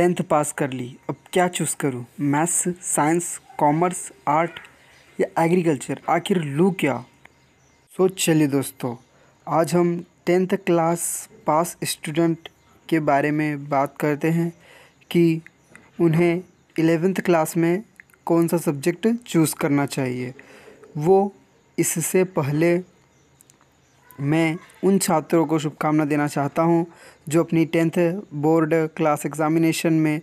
tenth pass कर ली अब क्या चूज़ करूँ मैथ्स साइंस कॉमर्स आर्ट या एग्रीकल्चर आखिर लूँ क्या सोच चलिए दोस्तों आज हम टेंथ क्लास पास स्टूडेंट के बारे में बात करते हैं कि उन्हें एलेवेंथ क्लास में कौन सा सब्जेक्ट चूज़ करना चाहिए वो इससे पहले मैं उन छात्रों को शुभकामना देना चाहता हूँ जो अपनी टेंथ बोर्ड क्लास एग्ज़ामिनेशन में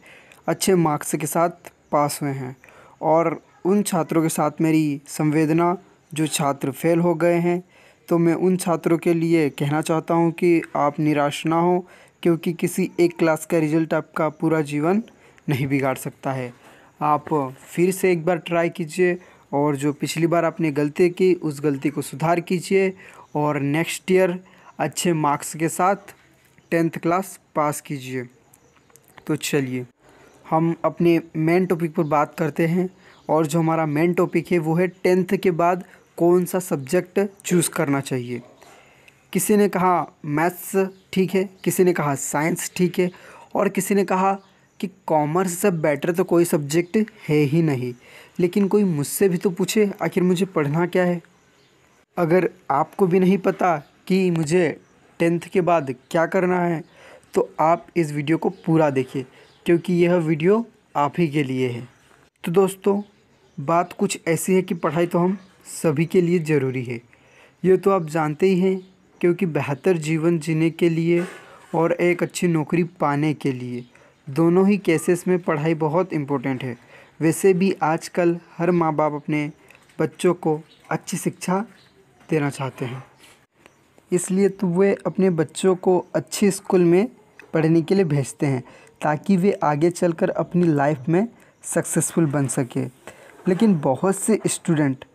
अच्छे मार्क्स के साथ पास हुए हैं और उन छात्रों के साथ मेरी संवेदना जो छात्र फेल हो गए हैं तो मैं उन छात्रों के लिए कहना चाहता हूँ कि आप निराश ना हो क्योंकि किसी एक क्लास का रिजल्ट आपका पूरा जीवन नहीं बिगाड़ सकता है आप फिर से एक बार ट्राई कीजिए और जो पिछली बार आपने गलती की उस गलती को सुधार कीजिए और नेक्स्ट ईयर अच्छे मार्क्स के साथ टेंथ क्लास पास कीजिए तो चलिए हम अपने मेन टॉपिक पर बात करते हैं और जो हमारा मेन टॉपिक है वो है टेंथ के बाद कौन सा सब्जेक्ट चूज़ करना चाहिए किसी ने कहा मैथ्स ठीक है किसी ने कहा साइंस ठीक है और किसी ने कहा कि कॉमर्स से बेटर तो कोई सब्जेक्ट है ही नहीं लेकिन कोई मुझसे भी तो पूछे आखिर मुझे पढ़ना क्या है अगर आपको भी नहीं पता कि मुझे टेंथ के बाद क्या करना है तो आप इस वीडियो को पूरा देखिए क्योंकि यह वीडियो आप ही के लिए है तो दोस्तों बात कुछ ऐसी है कि पढ़ाई तो हम सभी के लिए ज़रूरी है ये तो आप जानते ही हैं क्योंकि बेहतर जीवन जीने के लिए और एक अच्छी नौकरी पाने के लिए दोनों ही केसेस में पढ़ाई बहुत इम्पोर्टेंट है वैसे भी आजकल हर माँ बाप अपने बच्चों को अच्छी शिक्षा देना चाहते हैं इसलिए तो वे अपने बच्चों को अच्छे स्कूल में पढ़ने के लिए भेजते हैं ताकि वे आगे चलकर अपनी लाइफ में सक्सेसफुल बन सके लेकिन बहुत से स्टूडेंट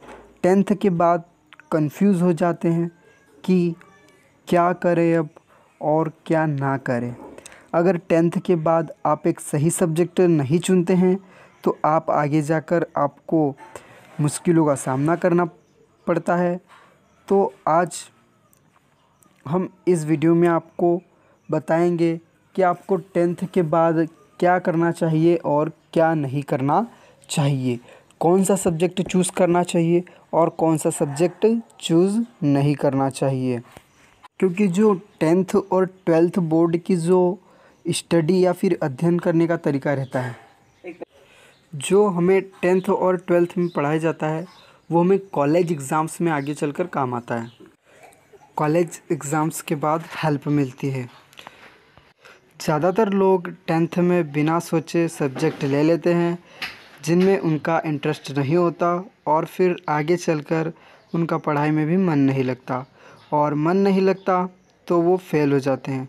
टेंथ के बाद कंफ्यूज हो जाते हैं कि क्या करें अब और क्या ना करें अगर टेंथ के बाद आप एक सही सब्जेक्ट नहीं चुनते हैं तो आप आगे जाकर आपको मुश्किलों का सामना करना पड़ता है तो आज हम इस वीडियो में आपको बताएंगे कि आपको टेंथ के बाद क्या करना चाहिए और क्या नहीं करना चाहिए कौन सा सब्जेक्ट चूज़ करना चाहिए और कौन सा सब्जेक्ट चूज़ नहीं करना चाहिए क्योंकि जो टेंथ और ट्वेल्थ बोर्ड की जो स्टडी या फिर अध्ययन करने का तरीका रहता है जो हमें टेंथ और ट्वेल्थ में पढ़ाया जाता है वो हमें कॉलेज एग्ज़ाम्स में आगे चलकर काम आता है कॉलेज एग्ज़ाम्स के बाद हेल्प मिलती है ज़्यादातर लोग टेंथ में बिना सोचे सब्जेक्ट ले लेते हैं जिनमें उनका इंटरेस्ट नहीं होता और फिर आगे चलकर उनका पढ़ाई में भी मन नहीं लगता और मन नहीं लगता तो वो फेल हो जाते हैं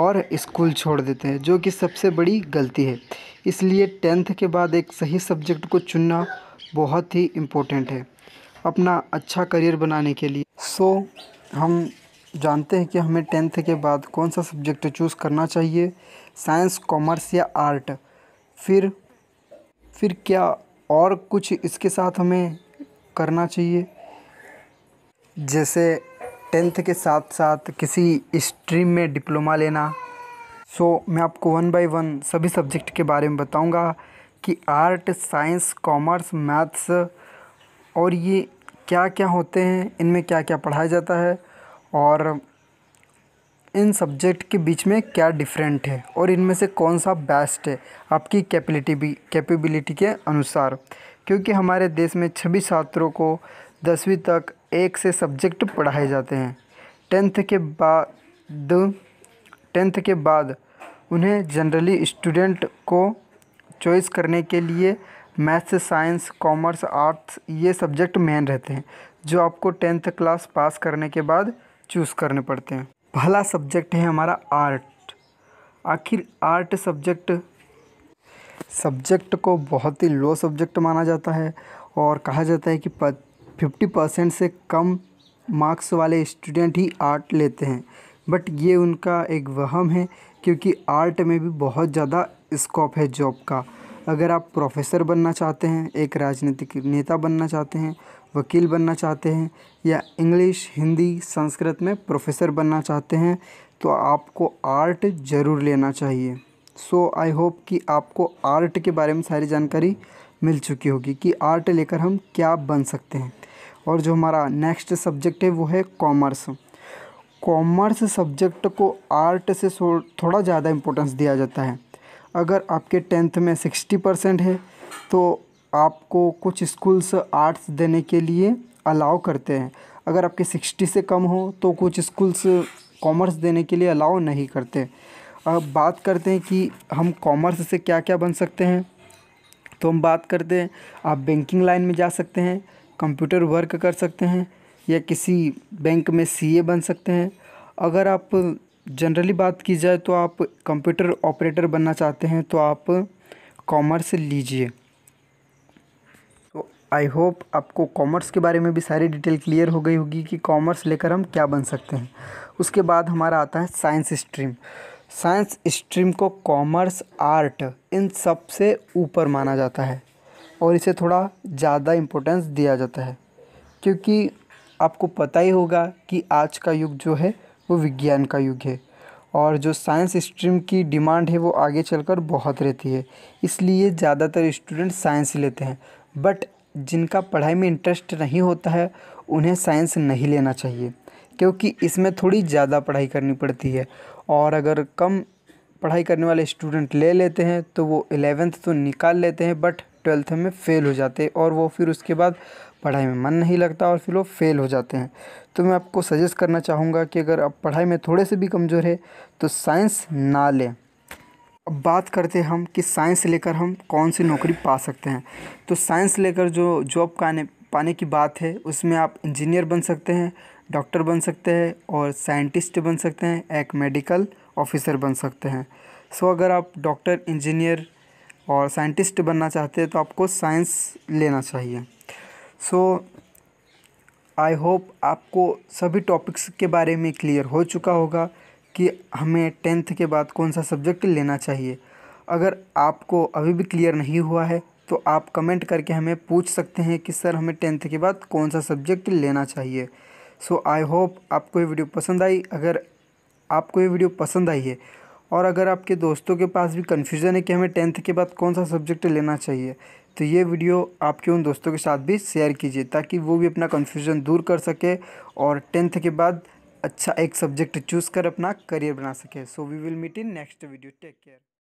और स्कूल छोड़ देते हैं जो कि सबसे बड़ी गलती है इसलिए टेंथ के बाद एक सही सब्जेक्ट को चुनना बहुत ही इम्पोर्टेंट है अपना अच्छा करियर बनाने के लिए सो so, हम जानते हैं कि हमें टेंथ के बाद कौन सा सब्जेक्ट चूज़ करना चाहिए साइंस कॉमर्स या आर्ट फिर फिर क्या और कुछ इसके साथ हमें करना चाहिए जैसे टेंथ के साथ साथ किसी स्ट्रीम में डिप्लोमा लेना सो so, मैं आपको वन बाय वन सभी सब्जेक्ट के बारे में बताऊंगा कि आर्ट साइंस कॉमर्स मैथ्स और ये क्या क्या होते हैं इनमें क्या क्या पढ़ाया जाता है और इन सब्जेक्ट के बीच में क्या डिफरेंट है और इनमें से कौन सा बेस्ट है आपकी कैपिलिटी भी कैपेबिलिटी के अनुसार क्योंकि हमारे देश में छब्बीस छात्रों को दसवीं तक एक से सब्जेक्ट पढ़ाए जाते हैं टेंथ के बाद टेंथ के बाद उन्हें जनरली स्टूडेंट को चॉइस करने के लिए मैथ्स साइंस कॉमर्स आर्ट्स ये सब्जेक्ट मेन रहते हैं जो आपको टेंथ क्लास पास करने के बाद चूज़ करने पड़ते हैं पहला सब्जेक्ट है हमारा आर्ट आखिर आर्ट सब्जेक्ट सब्जेक्ट को बहुत ही लो सब्जेक्ट माना जाता है और कहा जाता है कि फिफ्टी परसेंट से कम मार्क्स वाले स्टूडेंट ही आर्ट लेते हैं बट ये उनका एक वहम है क्योंकि आर्ट में भी बहुत ज़्यादा स्कोप है जॉब का अगर आप प्रोफेसर बनना चाहते हैं एक राजनीतिक नेता बनना चाहते हैं वकील बनना चाहते हैं या इंग्लिश हिंदी संस्कृत में प्रोफेसर बनना चाहते हैं तो आपको आर्ट ज़रूर लेना चाहिए सो आई होप कि आपको आर्ट के बारे में सारी जानकारी मिल चुकी होगी कि आर्ट लेकर हम क्या बन सकते हैं और जो हमारा नेक्स्ट सब्जेक्ट है वो है कॉमर्स कॉमर्स सब्जेक्ट को आर्ट से थोड़ा ज़्यादा इम्पोर्टेंस दिया जाता है अगर आपके टेंथ में सिक्सटी परसेंट है तो आपको कुछ स्कूल्स आर्ट्स देने के लिए अलाउ करते हैं अगर आपके सिक्सटी से कम हो तो कुछ स्कूल्स कॉमर्स देने के लिए अलाउ नहीं करते अब बात करते हैं कि हम कॉमर्स से क्या क्या बन सकते हैं तो हम बात करते हैं आप बैंकिंग लाइन में जा सकते हैं कंप्यूटर वर्क कर सकते हैं या किसी बैंक में सीए बन सकते हैं अगर आप जनरली बात की जाए तो आप कंप्यूटर ऑपरेटर बनना चाहते हैं तो आप कॉमर्स लीजिए तो आई होप आपको कॉमर्स के बारे में भी सारी डिटेल क्लियर हो गई होगी कि कॉमर्स लेकर हम क्या बन सकते हैं उसके बाद हमारा आता है साइंस स्ट्रीम साइंस स्ट्रीम को कॉमर्स आर्ट इन सब से ऊपर माना जाता है और इसे थोड़ा ज़्यादा इम्पोर्टेंस दिया जाता है क्योंकि आपको पता ही होगा कि आज का युग जो है वो विज्ञान का युग है और जो साइंस स्ट्रीम की डिमांड है वो आगे चलकर बहुत रहती है इसलिए ज़्यादातर स्टूडेंट साइंस लेते हैं बट जिनका पढ़ाई में इंटरेस्ट नहीं होता है उन्हें साइंस नहीं लेना चाहिए क्योंकि इसमें थोड़ी ज़्यादा पढ़ाई करनी पड़ती है और अगर कम पढ़ाई करने वाले स्टूडेंट ले लेते हैं तो वो एलेवेंथ तो निकाल लेते हैं बट ट्वेल्थ में फ़ेल हो जाते और वो फिर उसके बाद पढ़ाई में मन नहीं लगता और फिर वो फ़ेल हो जाते हैं तो मैं आपको सजेस्ट करना चाहूँगा कि अगर आप पढ़ाई में थोड़े से भी कमज़ोर है तो साइंस ना लें अब बात करते हैं हम कि साइंस लेकर हम कौन सी नौकरी पा सकते हैं तो साइंस लेकर जो जॉब पाने पाने की बात है उसमें आप इंजीनियर बन सकते हैं डॉक्टर बन सकते हैं और साइंटिस्ट बन सकते हैं एक मेडिकल ऑफिसर बन सकते हैं सो अगर आप डॉक्टर इंजीनियर और साइंटिस्ट बनना चाहते हैं तो आपको साइंस लेना चाहिए सो आई होप आपको सभी टॉपिक्स के बारे में क्लियर हो चुका होगा कि हमें टेंथ के बाद कौन सा सब्जेक्ट लेना चाहिए अगर आपको अभी भी क्लियर नहीं हुआ है तो आप कमेंट करके हमें पूछ सकते हैं कि सर हमें टेंथ के बाद कौन सा सब्जेक्ट लेना चाहिए सो आई होप आपको ये वीडियो पसंद आई अगर आपको ये वीडियो पसंद आई है और अगर आपके दोस्तों के पास भी कन्फ्यूज़न है कि हमें टेंथ के बाद कौन सा सब्जेक्ट लेना चाहिए तो ये वीडियो आपके उन दोस्तों के साथ भी शेयर कीजिए ताकि वो भी अपना कन्फ्यूज़न दूर कर सके और टेंथ के बाद अच्छा एक सब्जेक्ट चूज़ कर अपना करियर बना सके so we will meet in next video take care